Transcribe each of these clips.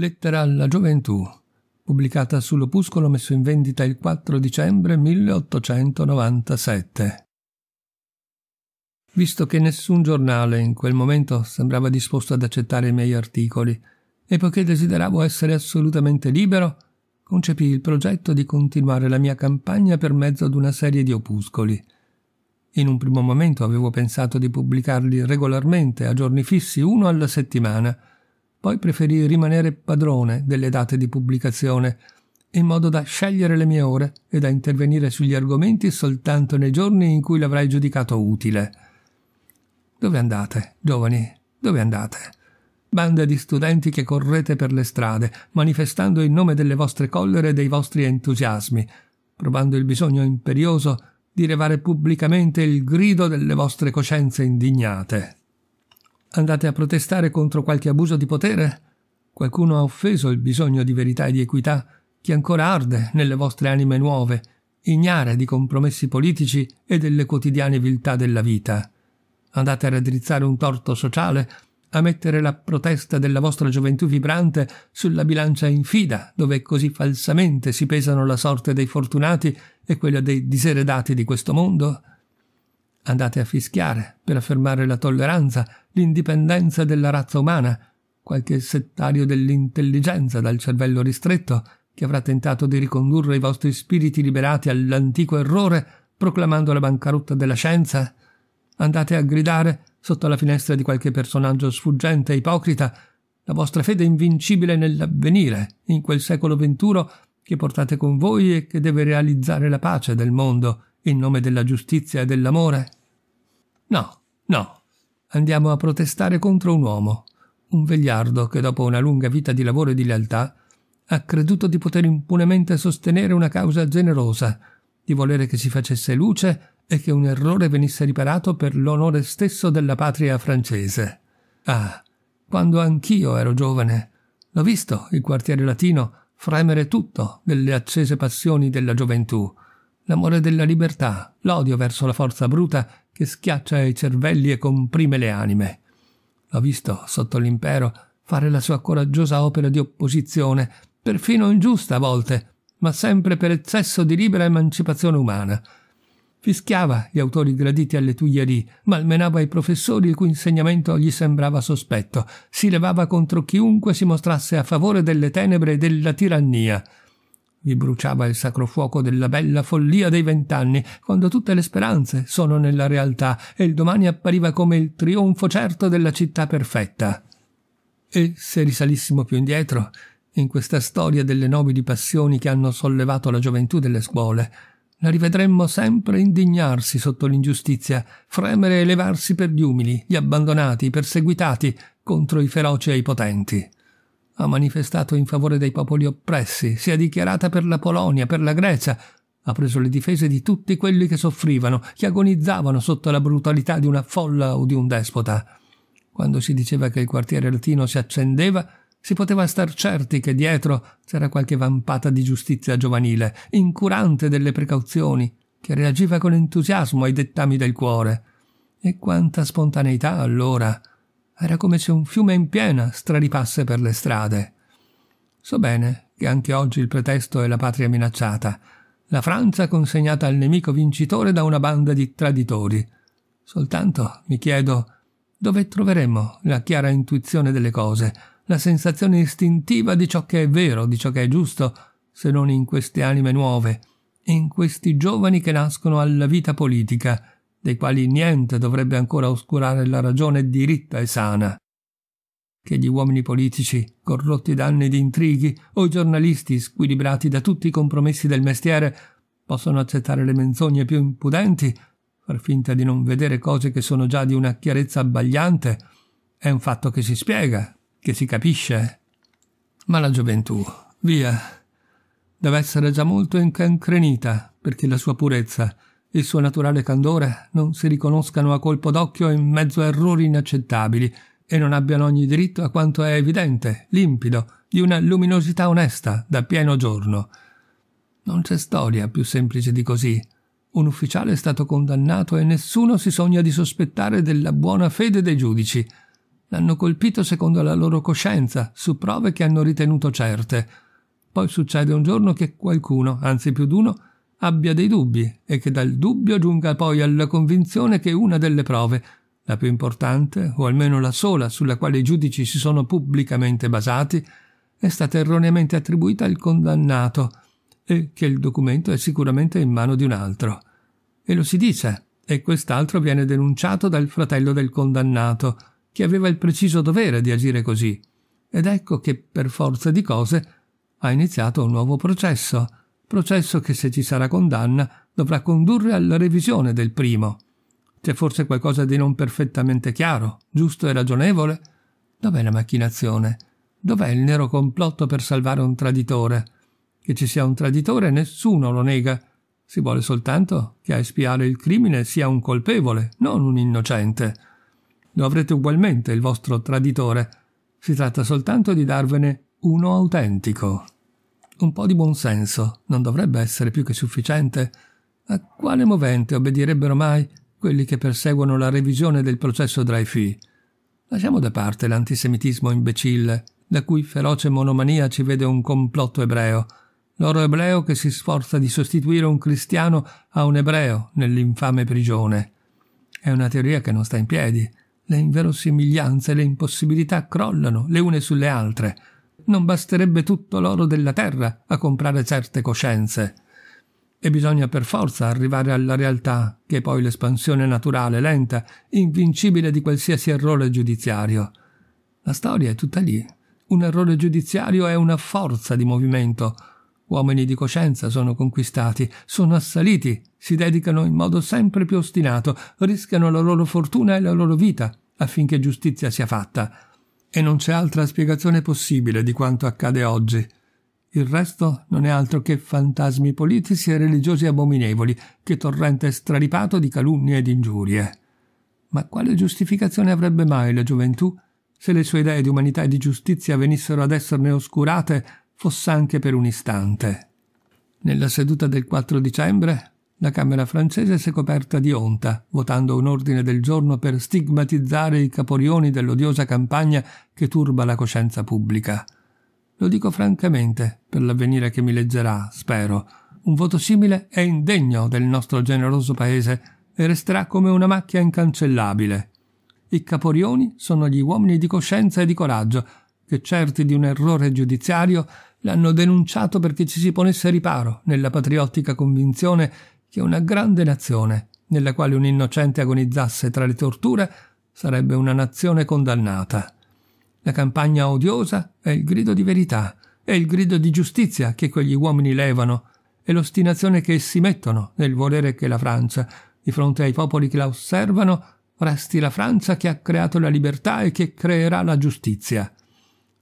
Lettera alla gioventù, pubblicata sull'opuscolo messo in vendita il 4 dicembre 1897. Visto che nessun giornale in quel momento sembrava disposto ad accettare i miei articoli, e poiché desideravo essere assolutamente libero, concepì il progetto di continuare la mia campagna per mezzo ad una serie di opuscoli. In un primo momento avevo pensato di pubblicarli regolarmente a giorni fissi uno alla settimana, poi preferì rimanere padrone delle date di pubblicazione, in modo da scegliere le mie ore e da intervenire sugli argomenti soltanto nei giorni in cui l'avrai giudicato utile. Dove andate, giovani? Dove andate? Bande di studenti che correte per le strade, manifestando in nome delle vostre collere e dei vostri entusiasmi, provando il bisogno imperioso di levare pubblicamente il grido delle vostre coscienze indignate. Andate a protestare contro qualche abuso di potere? Qualcuno ha offeso il bisogno di verità e di equità che ancora arde nelle vostre anime nuove, ignare di compromessi politici e delle quotidiane viltà della vita. Andate a raddrizzare un torto sociale, a mettere la protesta della vostra gioventù vibrante sulla bilancia infida, dove così falsamente si pesano la sorte dei fortunati e quella dei diseredati di questo mondo? Andate a fischiare per affermare la tolleranza, l'indipendenza della razza umana, qualche settario dell'intelligenza dal cervello ristretto che avrà tentato di ricondurre i vostri spiriti liberati all'antico errore proclamando la bancarotta della scienza? Andate a gridare sotto la finestra di qualche personaggio sfuggente e ipocrita la vostra fede invincibile nell'avvenire, in quel secolo venturo che portate con voi e che deve realizzare la pace del mondo, in nome della giustizia e dell'amore? No, no, andiamo a protestare contro un uomo, un vegliardo che dopo una lunga vita di lavoro e di lealtà ha creduto di poter impunemente sostenere una causa generosa, di volere che si facesse luce e che un errore venisse riparato per l'onore stesso della patria francese. Ah, quando anch'io ero giovane, l'ho visto il quartiere latino fremere tutto delle accese passioni della gioventù l'amore della libertà, l'odio verso la forza bruta che schiaccia i cervelli e comprime le anime. L'ho visto, sotto l'impero, fare la sua coraggiosa opera di opposizione, perfino ingiusta a volte, ma sempre per eccesso di libera emancipazione umana. Fischiava gli autori graditi alle Tuglierie, malmenava i professori il cui insegnamento gli sembrava sospetto, si levava contro chiunque si mostrasse a favore delle tenebre e della tirannia. Vi bruciava il sacro fuoco della bella follia dei vent'anni, quando tutte le speranze sono nella realtà e il domani appariva come il trionfo certo della città perfetta. E se risalissimo più indietro, in questa storia delle nobili passioni che hanno sollevato la gioventù delle scuole, la rivedremmo sempre indignarsi sotto l'ingiustizia, fremere e levarsi per gli umili, gli abbandonati, i perseguitati, contro i feroci e i potenti ha manifestato in favore dei popoli oppressi, si è dichiarata per la Polonia, per la Grecia, ha preso le difese di tutti quelli che soffrivano, che agonizzavano sotto la brutalità di una folla o di un despota. Quando si diceva che il quartiere latino si accendeva, si poteva star certi che dietro c'era qualche vampata di giustizia giovanile, incurante delle precauzioni, che reagiva con entusiasmo ai dettami del cuore. E quanta spontaneità allora! Era come se un fiume in piena straripasse per le strade. So bene che anche oggi il pretesto è la patria minacciata, la Francia consegnata al nemico vincitore da una banda di traditori. Soltanto mi chiedo dove troveremo la chiara intuizione delle cose, la sensazione istintiva di ciò che è vero, di ciò che è giusto, se non in queste anime nuove, in questi giovani che nascono alla vita politica, dei quali niente dovrebbe ancora oscurare la ragione diritta e sana. Che gli uomini politici, corrotti da anni di intrighi, o i giornalisti squilibrati da tutti i compromessi del mestiere, possono accettare le menzogne più impudenti, far finta di non vedere cose che sono già di una chiarezza abbagliante, è un fatto che si spiega, che si capisce. Ma la gioventù, via, deve essere già molto incancrenita perché la sua purezza, il suo naturale candore non si riconoscano a colpo d'occhio in mezzo a errori inaccettabili e non abbiano ogni diritto a quanto è evidente, limpido, di una luminosità onesta, da pieno giorno. Non c'è storia più semplice di così. Un ufficiale è stato condannato e nessuno si sogna di sospettare della buona fede dei giudici. L'hanno colpito secondo la loro coscienza, su prove che hanno ritenuto certe. Poi succede un giorno che qualcuno, anzi più d'uno, abbia dei dubbi e che dal dubbio giunga poi alla convinzione che una delle prove, la più importante, o almeno la sola sulla quale i giudici si sono pubblicamente basati, è stata erroneamente attribuita al condannato e che il documento è sicuramente in mano di un altro. E lo si dice, e quest'altro viene denunciato dal fratello del condannato, che aveva il preciso dovere di agire così. Ed ecco che, per forza di cose, ha iniziato un nuovo processo, processo che se ci sarà condanna dovrà condurre alla revisione del primo. C'è forse qualcosa di non perfettamente chiaro, giusto e ragionevole? Dov'è la macchinazione? Dov'è il nero complotto per salvare un traditore? Che ci sia un traditore nessuno lo nega. Si vuole soltanto che a espiare il crimine sia un colpevole, non un innocente. Lo avrete ugualmente il vostro traditore. Si tratta soltanto di darvene uno autentico. Un po' di buonsenso non dovrebbe essere più che sufficiente? A quale movente obbedirebbero mai quelli che perseguono la revisione del processo Dreyfus? Lasciamo da parte l'antisemitismo imbecille, la cui feroce monomania ci vede un complotto ebreo, l'oro ebreo che si sforza di sostituire un cristiano a un ebreo nell'infame prigione. È una teoria che non sta in piedi. Le inverosimiglianze e le impossibilità crollano le une sulle altre non basterebbe tutto l'oro della terra a comprare certe coscienze. E bisogna per forza arrivare alla realtà, che è poi l'espansione naturale, lenta, invincibile di qualsiasi errore giudiziario. La storia è tutta lì. Un errore giudiziario è una forza di movimento. Uomini di coscienza sono conquistati, sono assaliti, si dedicano in modo sempre più ostinato, rischiano la loro fortuna e la loro vita affinché giustizia sia fatta e non c'è altra spiegazione possibile di quanto accade oggi. Il resto non è altro che fantasmi politici e religiosi abominevoli, che torrente straripato di calunnie e di ingiurie. Ma quale giustificazione avrebbe mai la gioventù se le sue idee di umanità e di giustizia venissero ad esserne oscurate, fosse anche per un istante? Nella seduta del 4 dicembre la Camera francese si è coperta di onta, votando un ordine del giorno per stigmatizzare i caporioni dell'odiosa campagna che turba la coscienza pubblica. Lo dico francamente, per l'avvenire che mi leggerà, spero. Un voto simile è indegno del nostro generoso paese e resterà come una macchia incancellabile. I caporioni sono gli uomini di coscienza e di coraggio, che certi di un errore giudiziario l'hanno denunciato perché ci si ponesse riparo nella patriottica convinzione che una grande nazione, nella quale un innocente agonizzasse tra le torture, sarebbe una nazione condannata. La campagna odiosa è il grido di verità, è il grido di giustizia che quegli uomini levano, è l'ostinazione che essi mettono nel volere che la Francia, di fronte ai popoli che la osservano, resti la Francia che ha creato la libertà e che creerà la giustizia.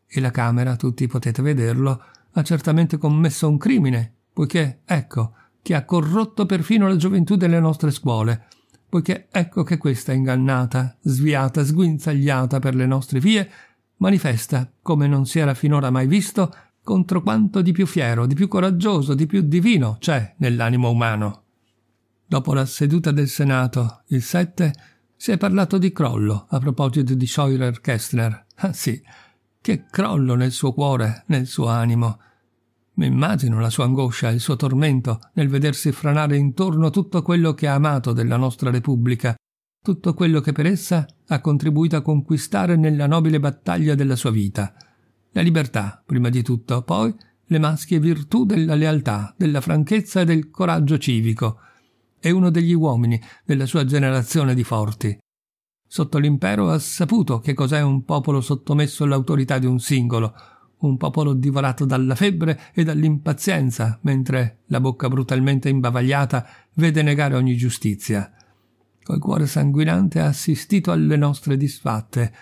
E la Camera, tutti potete vederlo, ha certamente commesso un crimine, poiché, ecco, che ha corrotto perfino la gioventù delle nostre scuole, poiché ecco che questa ingannata, sviata, sguinzagliata per le nostre vie, manifesta, come non si era finora mai visto, contro quanto di più fiero, di più coraggioso, di più divino c'è nell'animo umano. Dopo la seduta del Senato, il 7, si è parlato di crollo a proposito di Scheurer-Kestner. Ah sì, che crollo nel suo cuore, nel suo animo. Immagino la sua angoscia, il suo tormento nel vedersi franare intorno tutto quello che ha amato della nostra Repubblica, tutto quello che per essa ha contribuito a conquistare nella nobile battaglia della sua vita. La libertà, prima di tutto, poi le maschie virtù della lealtà, della franchezza e del coraggio civico. È uno degli uomini della sua generazione di forti. Sotto l'impero ha saputo che cos'è un popolo sottomesso all'autorità di un singolo, un popolo divorato dalla febbre e dall'impazienza, mentre la bocca brutalmente imbavagliata vede negare ogni giustizia. Col cuore sanguinante ha assistito alle nostre disfatte,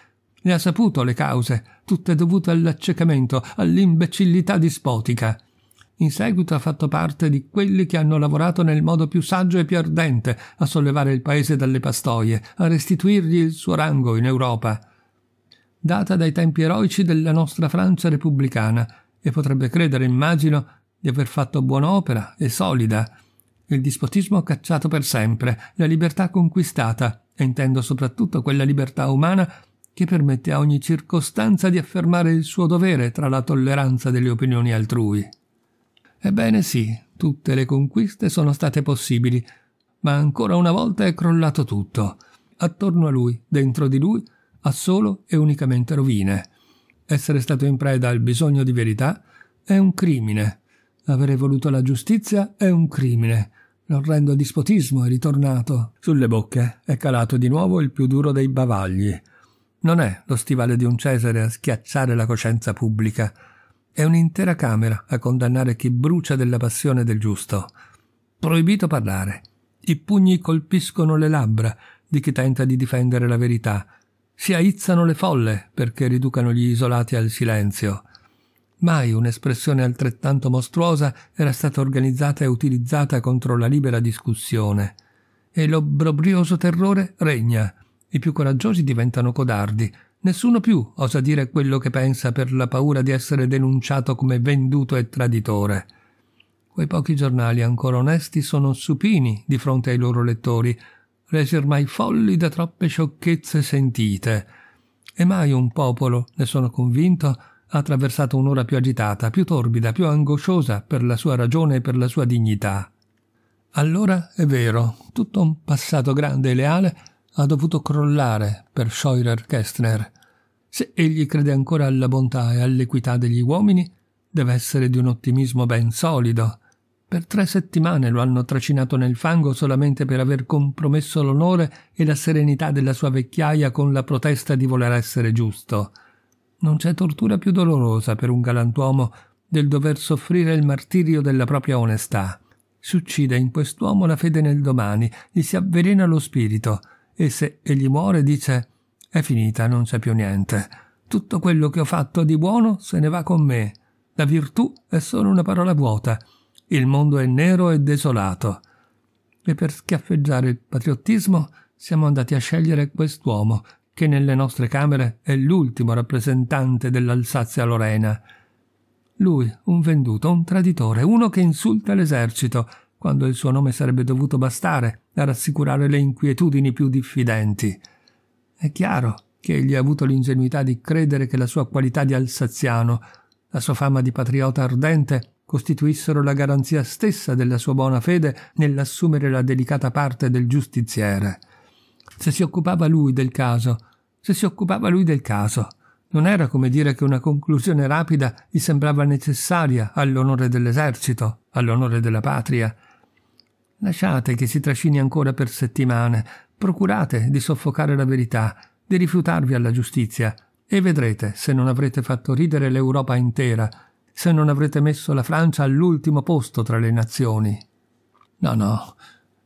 ne ha saputo le cause, tutte dovute all'accecamento, all'imbecillità dispotica. In seguito ha fatto parte di quelli che hanno lavorato nel modo più saggio e più ardente a sollevare il paese dalle pastoie, a restituirgli il suo rango in Europa data dai tempi eroici della nostra Francia repubblicana e potrebbe credere, immagino, di aver fatto buona opera e solida. Il dispotismo cacciato per sempre, la libertà conquistata, e intendo soprattutto quella libertà umana che permette a ogni circostanza di affermare il suo dovere tra la tolleranza delle opinioni altrui. Ebbene sì, tutte le conquiste sono state possibili, ma ancora una volta è crollato tutto. Attorno a lui, dentro di lui, ha solo e unicamente rovine. Essere stato in preda al bisogno di verità è un crimine. Avere voluto la giustizia è un crimine. L'orrendo dispotismo è ritornato. Sulle bocche è calato di nuovo il più duro dei bavagli. Non è lo stivale di un Cesare a schiacciare la coscienza pubblica. È un'intera Camera a condannare chi brucia della passione del giusto. Proibito parlare. I pugni colpiscono le labbra di chi tenta di difendere la verità, si aizzano le folle perché riducano gli isolati al silenzio. Mai un'espressione altrettanto mostruosa era stata organizzata e utilizzata contro la libera discussione. E l'obbrobrioso terrore regna. I più coraggiosi diventano codardi. Nessuno più osa dire quello che pensa per la paura di essere denunciato come venduto e traditore. Quei pochi giornali ancora onesti sono supini di fronte ai loro lettori, resi ormai folli da troppe sciocchezze sentite. E mai un popolo, ne sono convinto, ha attraversato un'ora più agitata, più torbida, più angosciosa per la sua ragione e per la sua dignità. Allora è vero, tutto un passato grande e leale ha dovuto crollare per Scheurer Kestner. Se egli crede ancora alla bontà e all'equità degli uomini, deve essere di un ottimismo ben solido, per tre settimane lo hanno tracinato nel fango solamente per aver compromesso l'onore e la serenità della sua vecchiaia con la protesta di voler essere giusto. Non c'è tortura più dolorosa per un galantuomo del dover soffrire il martirio della propria onestà. Si uccide in quest'uomo la fede nel domani, gli si avvelena lo spirito, e se egli muore dice «È finita, non c'è più niente. Tutto quello che ho fatto di buono se ne va con me. La virtù è solo una parola vuota» il mondo è nero e desolato. E per schiaffeggiare il patriottismo siamo andati a scegliere quest'uomo, che nelle nostre Camere è l'ultimo rappresentante dell'Alsazia-Lorena. Lui, un venduto, un traditore, uno che insulta l'esercito, quando il suo nome sarebbe dovuto bastare a rassicurare le inquietudini più diffidenti. È chiaro che egli ha avuto l'ingenuità di credere che la sua qualità di alsaziano, la sua fama di patriota ardente, costituissero la garanzia stessa della sua buona fede nell'assumere la delicata parte del giustiziere. Se si occupava lui del caso, se si occupava lui del caso, non era come dire che una conclusione rapida gli sembrava necessaria all'onore dell'esercito, all'onore della patria. Lasciate che si trascini ancora per settimane, procurate di soffocare la verità, di rifiutarvi alla giustizia, e vedrete se non avrete fatto ridere l'Europa intera, se non avrete messo la Francia all'ultimo posto tra le nazioni. No, no,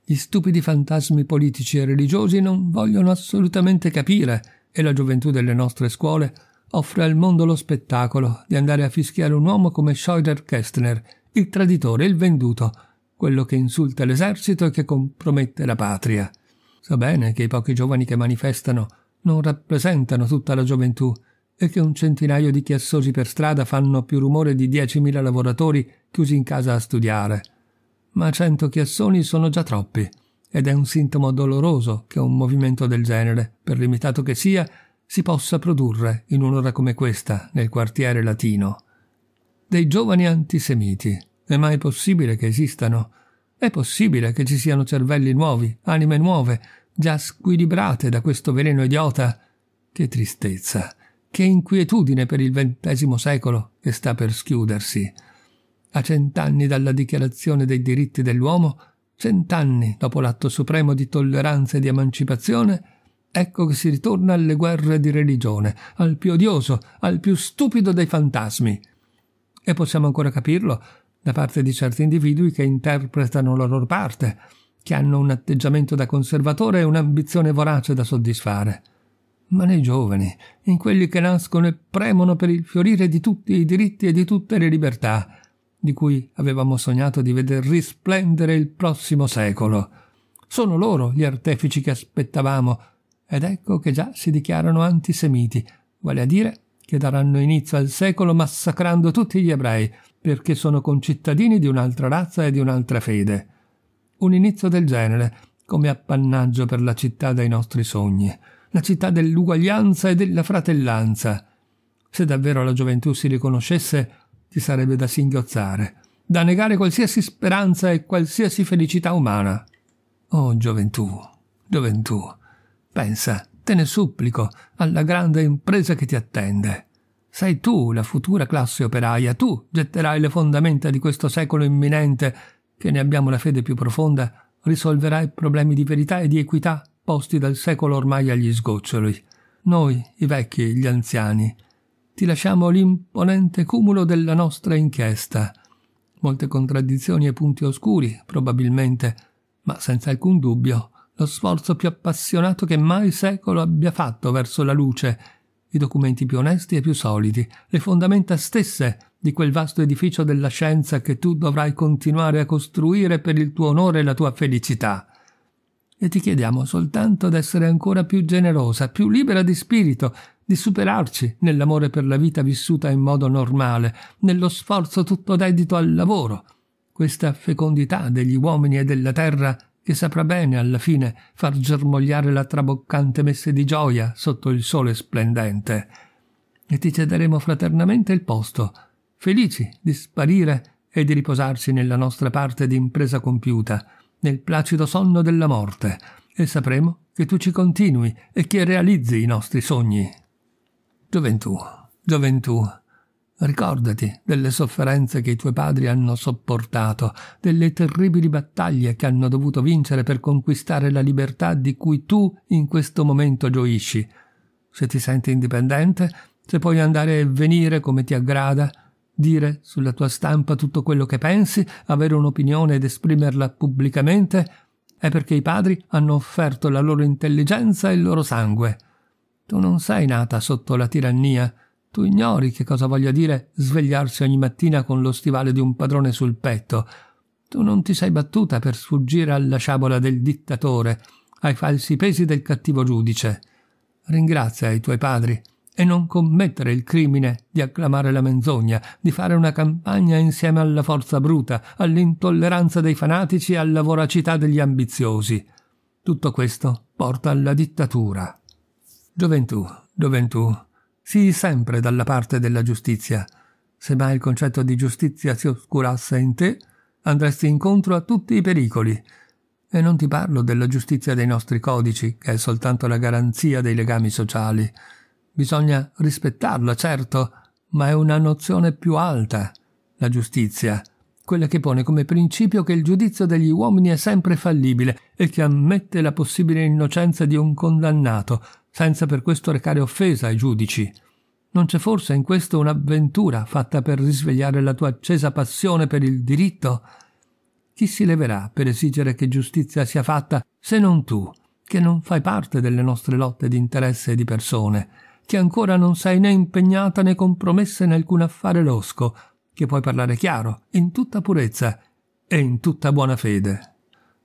gli stupidi fantasmi politici e religiosi non vogliono assolutamente capire e la gioventù delle nostre scuole offre al mondo lo spettacolo di andare a fischiare un uomo come Scheuder Kestner, il traditore, il venduto, quello che insulta l'esercito e che compromette la patria. So bene che i pochi giovani che manifestano non rappresentano tutta la gioventù, e che un centinaio di chiassosi per strada fanno più rumore di diecimila lavoratori chiusi in casa a studiare. Ma cento chiassoni sono già troppi, ed è un sintomo doloroso che un movimento del genere, per limitato che sia, si possa produrre in un'ora come questa nel quartiere latino. Dei giovani antisemiti. È mai possibile che esistano? È possibile che ci siano cervelli nuovi, anime nuove, già squilibrate da questo veleno idiota? Che tristezza! che inquietudine per il XX secolo che sta per schiudersi. A cent'anni dalla dichiarazione dei diritti dell'uomo, cent'anni dopo l'atto supremo di tolleranza e di emancipazione, ecco che si ritorna alle guerre di religione, al più odioso, al più stupido dei fantasmi. E possiamo ancora capirlo da parte di certi individui che interpretano la loro parte, che hanno un atteggiamento da conservatore e un'ambizione vorace da soddisfare ma nei giovani, in quelli che nascono e premono per il fiorire di tutti i diritti e di tutte le libertà, di cui avevamo sognato di veder risplendere il prossimo secolo. Sono loro gli artefici che aspettavamo, ed ecco che già si dichiarano antisemiti, vale a dire che daranno inizio al secolo massacrando tutti gli ebrei, perché sono concittadini di un'altra razza e di un'altra fede. Un inizio del genere, come appannaggio per la città dei nostri sogni la città dell'uguaglianza e della fratellanza. Se davvero la gioventù si riconoscesse, ti sarebbe da singhiozzare, da negare qualsiasi speranza e qualsiasi felicità umana. Oh gioventù, gioventù, pensa, te ne supplico, alla grande impresa che ti attende. Sei tu la futura classe operaia, tu getterai le fondamenta di questo secolo imminente, che ne abbiamo la fede più profonda, risolverai problemi di verità e di equità posti dal secolo ormai agli sgoccioli. Noi, i vecchi, gli anziani, ti lasciamo l'imponente cumulo della nostra inchiesta. Molte contraddizioni e punti oscuri, probabilmente, ma senza alcun dubbio lo sforzo più appassionato che mai secolo abbia fatto verso la luce, i documenti più onesti e più solidi, le fondamenta stesse di quel vasto edificio della scienza che tu dovrai continuare a costruire per il tuo onore e la tua felicità e ti chiediamo soltanto d'essere ancora più generosa, più libera di spirito, di superarci nell'amore per la vita vissuta in modo normale, nello sforzo tutto dedito al lavoro, questa fecondità degli uomini e della terra che saprà bene alla fine far germogliare la traboccante messe di gioia sotto il sole splendente. E ti cederemo fraternamente il posto, felici di sparire e di riposarsi nella nostra parte di impresa compiuta, nel placido sonno della morte, e sapremo che tu ci continui e che realizzi i nostri sogni. Gioventù, gioventù, ricordati delle sofferenze che i tuoi padri hanno sopportato, delle terribili battaglie che hanno dovuto vincere per conquistare la libertà di cui tu in questo momento gioisci. Se ti senti indipendente, se puoi andare e venire come ti aggrada, dire sulla tua stampa tutto quello che pensi, avere un'opinione ed esprimerla pubblicamente, è perché i padri hanno offerto la loro intelligenza e il loro sangue. Tu non sei nata sotto la tirannia, tu ignori che cosa voglia dire svegliarsi ogni mattina con lo stivale di un padrone sul petto. Tu non ti sei battuta per sfuggire alla sciabola del dittatore, ai falsi pesi del cattivo giudice. Ringrazia i tuoi padri e non commettere il crimine di acclamare la menzogna, di fare una campagna insieme alla forza bruta, all'intolleranza dei fanatici e alla voracità degli ambiziosi. Tutto questo porta alla dittatura. Gioventù, gioventù, sii sempre dalla parte della giustizia. Se mai il concetto di giustizia si oscurasse in te, andresti incontro a tutti i pericoli. E non ti parlo della giustizia dei nostri codici, che è soltanto la garanzia dei legami sociali. Bisogna rispettarla, certo, ma è una nozione più alta, la giustizia, quella che pone come principio che il giudizio degli uomini è sempre fallibile e che ammette la possibile innocenza di un condannato, senza per questo recare offesa ai giudici. Non c'è forse in questo un'avventura fatta per risvegliare la tua accesa passione per il diritto? Chi si leverà per esigere che giustizia sia fatta se non tu, che non fai parte delle nostre lotte di interesse e di persone? che ancora non sei né impegnata né compromessa in alcun affare losco, che puoi parlare chiaro, in tutta purezza e in tutta buona fede.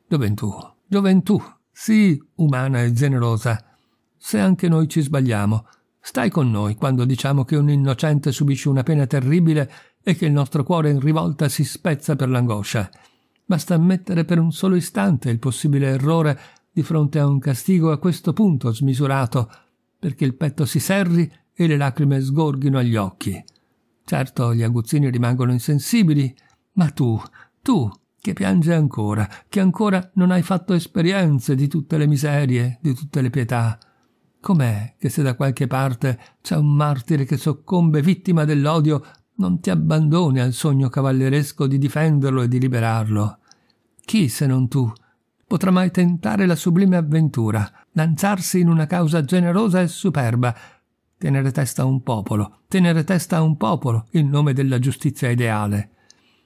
Gioventù, gioventù, sii umana e generosa. Se anche noi ci sbagliamo, stai con noi quando diciamo che un innocente subisce una pena terribile e che il nostro cuore in rivolta si spezza per l'angoscia. Basta ammettere per un solo istante il possibile errore di fronte a un castigo a questo punto smisurato perché il petto si serri e le lacrime sgorghino agli occhi. Certo, gli aguzzini rimangono insensibili, ma tu, tu, che piange ancora, che ancora non hai fatto esperienze di tutte le miserie, di tutte le pietà. Com'è che se da qualche parte c'è un martire che soccombe vittima dell'odio, non ti abbandoni al sogno cavalleresco di difenderlo e di liberarlo? Chi se non tu potrà mai tentare la sublime avventura, lanciarsi in una causa generosa e superba, tenere testa a un popolo, tenere testa a un popolo in nome della giustizia ideale.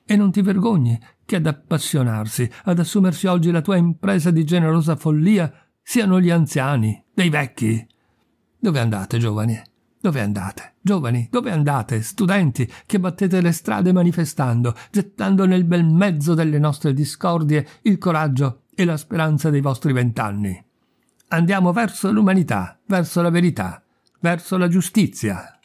E non ti vergogni che ad appassionarsi, ad assumersi oggi la tua impresa di generosa follia siano gli anziani, dei vecchi. Dove andate, giovani? Dove andate? Giovani, dove andate? Studenti che battete le strade manifestando, gettando nel bel mezzo delle nostre discordie il coraggio e la speranza dei vostri vent'anni. Andiamo verso l'umanità, verso la verità, verso la giustizia,